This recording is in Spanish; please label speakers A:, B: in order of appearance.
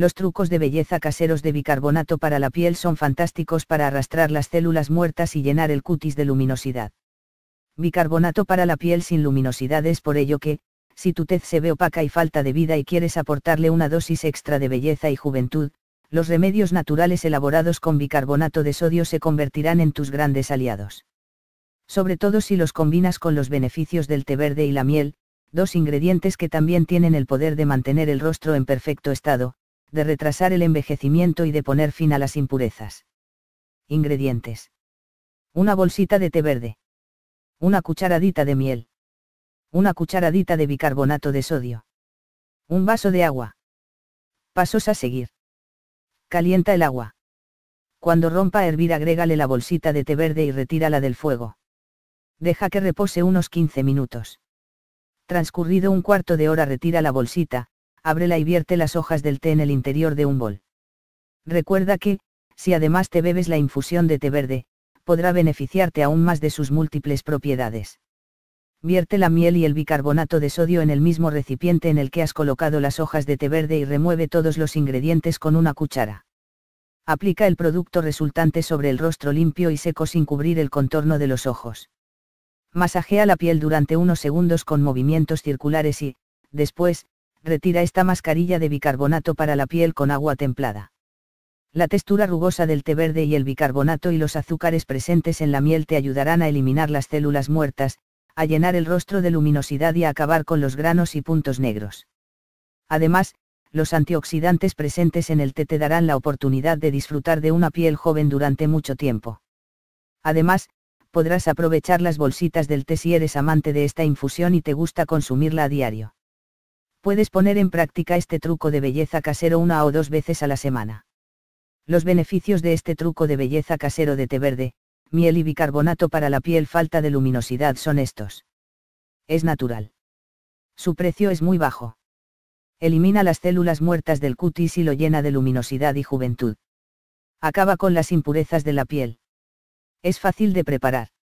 A: Los trucos de belleza caseros de bicarbonato para la piel son fantásticos para arrastrar las células muertas y llenar el cutis de luminosidad. Bicarbonato para la piel sin luminosidad es por ello que, si tu tez se ve opaca y falta de vida y quieres aportarle una dosis extra de belleza y juventud, los remedios naturales elaborados con bicarbonato de sodio se convertirán en tus grandes aliados. Sobre todo si los combinas con los beneficios del té verde y la miel, dos ingredientes que también tienen el poder de mantener el rostro en perfecto estado, de retrasar el envejecimiento y de poner fin a las impurezas. Ingredientes. Una bolsita de té verde. Una cucharadita de miel. Una cucharadita de bicarbonato de sodio. Un vaso de agua. Pasos a seguir. Calienta el agua. Cuando rompa a hervir agrégale la bolsita de té verde y retírala del fuego. Deja que repose unos 15 minutos. Transcurrido un cuarto de hora retira la bolsita, ábrela y vierte las hojas del té en el interior de un bol. Recuerda que, si además te bebes la infusión de té verde, podrá beneficiarte aún más de sus múltiples propiedades. Vierte la miel y el bicarbonato de sodio en el mismo recipiente en el que has colocado las hojas de té verde y remueve todos los ingredientes con una cuchara. Aplica el producto resultante sobre el rostro limpio y seco sin cubrir el contorno de los ojos. Masajea la piel durante unos segundos con movimientos circulares y, después, retira esta mascarilla de bicarbonato para la piel con agua templada. La textura rugosa del té verde y el bicarbonato y los azúcares presentes en la miel te ayudarán a eliminar las células muertas, a llenar el rostro de luminosidad y a acabar con los granos y puntos negros. Además, los antioxidantes presentes en el té te darán la oportunidad de disfrutar de una piel joven durante mucho tiempo. Además, podrás aprovechar las bolsitas del té si eres amante de esta infusión y te gusta consumirla a diario puedes poner en práctica este truco de belleza casero una o dos veces a la semana. Los beneficios de este truco de belleza casero de té verde, miel y bicarbonato para la piel falta de luminosidad son estos. Es natural. Su precio es muy bajo. Elimina las células muertas del cutis y lo llena de luminosidad y juventud. Acaba con las impurezas de la piel. Es fácil de preparar.